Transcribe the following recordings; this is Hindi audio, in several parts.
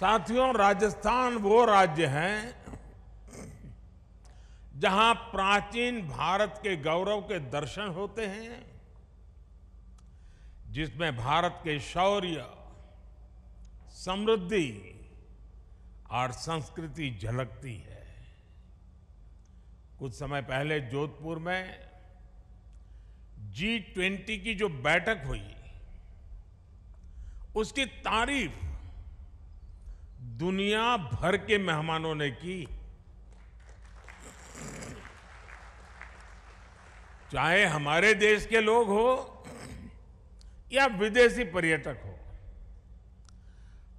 साथियों राजस्थान वो राज्य है जहां प्राचीन भारत के गौरव के दर्शन होते हैं जिसमें भारत के शौर्य समृद्धि और संस्कृति झलकती है कुछ समय पहले जोधपुर में जी ट्वेंटी की जो बैठक हुई उसकी तारीफ दुनिया भर के मेहमानों ने की चाहे हमारे देश के लोग हो या विदेशी पर्यटक हो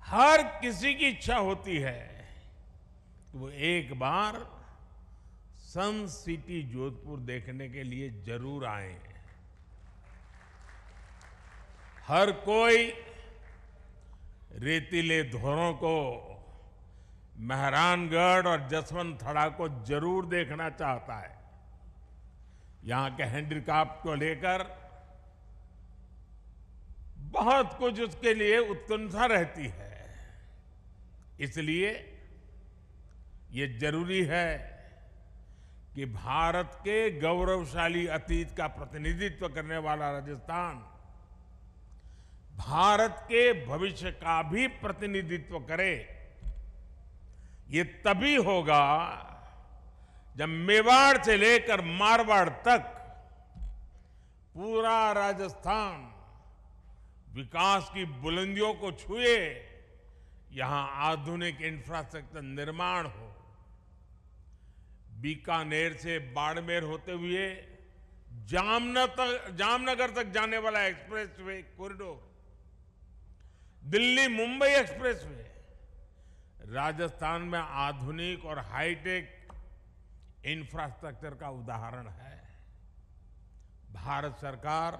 हर किसी की इच्छा होती है कि वो एक बार सन सिटी जोधपुर देखने के लिए जरूर आए हर कोई रेतीले धोरों को मेहरानगढ़ और जसवंत थड़ा को जरूर देखना चाहता है यहां के हैंडीक्राफ्ट को लेकर बहुत कुछ उसके लिए उत्कंठा रहती है इसलिए ये जरूरी है कि भारत के गौरवशाली अतीत का प्रतिनिधित्व करने वाला राजस्थान भारत के भविष्य का भी प्रतिनिधित्व करे ये तभी होगा जब मेवाड़ से लेकर मारवाड़ तक पूरा राजस्थान विकास की बुलंदियों को छुए यहां आधुनिक इंफ्रास्ट्रक्चर निर्माण हो बीकानेर से बाड़मेर होते हुए जामनगर तक जामनगर तक जाने वाला expressway corridor Delhi Mumbai expressway Rajasthan में आधुनिक और हाईटेक इंफ्रास्ट्रक्चर का उदाहरण है भारत सरकार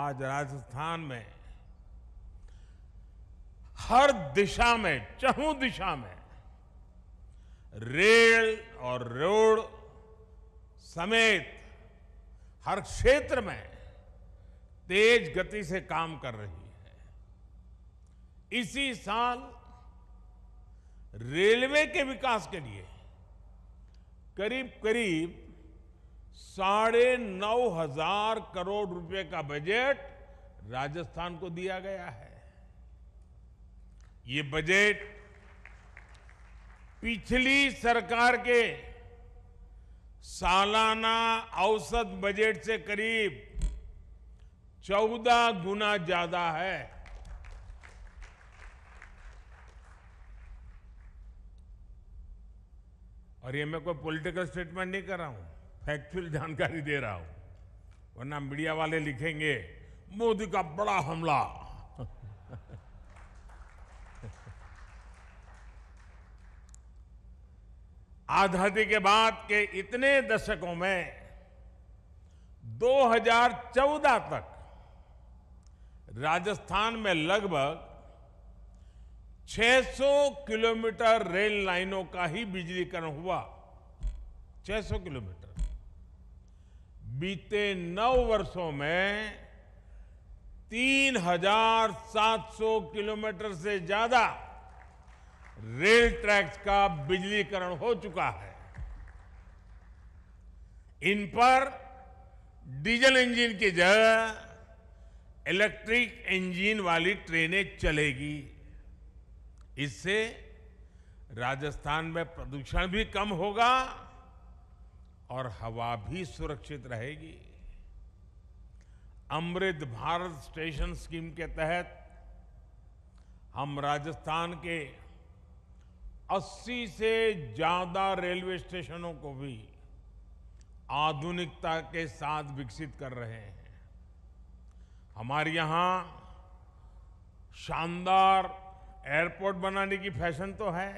आज राजस्थान में हर दिशा में चहु दिशा में रेल और रोड समेत हर क्षेत्र में तेज गति से काम कर रही है इसी साल रेलवे के विकास के लिए करीब करीब साढ़े नौ हजार करोड़ रुपए का बजट राजस्थान को दिया गया है ये बजट पिछली सरकार के सालाना औसत बजट से करीब चौदह गुना ज्यादा है और ये मैं कोई पॉलिटिकल स्टेटमेंट नहीं कर रहा हूँ फैक्चुअल जानकारी दे रहा हूँ वरना मीडिया वाले लिखेंगे मोदी का बड़ा हमला आजादी के बाद के इतने दशकों में 2014 तक राजस्थान में लगभग 600 किलोमीटर रेल लाइनों का ही बिजलीकरण हुआ 600 किलोमीटर बीते नौ वर्षों में 3,700 किलोमीटर से ज्यादा रेल ट्रैक्स का बिजलीकरण हो चुका है इन पर डीजल इंजन की जगह इलेक्ट्रिक इंजन वाली ट्रेनें चलेगी इससे राजस्थान में प्रदूषण भी कम होगा और हवा भी सुरक्षित रहेगी अमृत भारत स्टेशन स्कीम के तहत हम राजस्थान के 80 से ज्यादा रेलवे स्टेशनों को भी आधुनिकता के साथ विकसित कर रहे हैं हमारे यहां शानदार एयरपोर्ट बनाने की फैशन तो है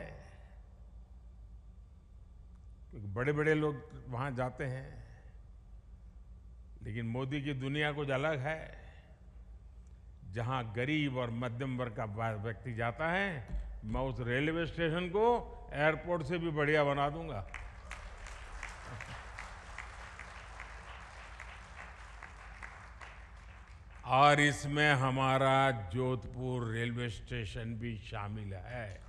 क्योंकि बड़े बड़े लोग वहां जाते हैं लेकिन मोदी की दुनिया कुछ अलग है जहां गरीब और मध्यम वर्ग का व्यक्ति जाता है मैं उस रेलवे स्टेशन को एयरपोर्ट से भी बढ़िया बना दूंगा और इसमें हमारा जोधपुर रेलवे स्टेशन भी शामिल है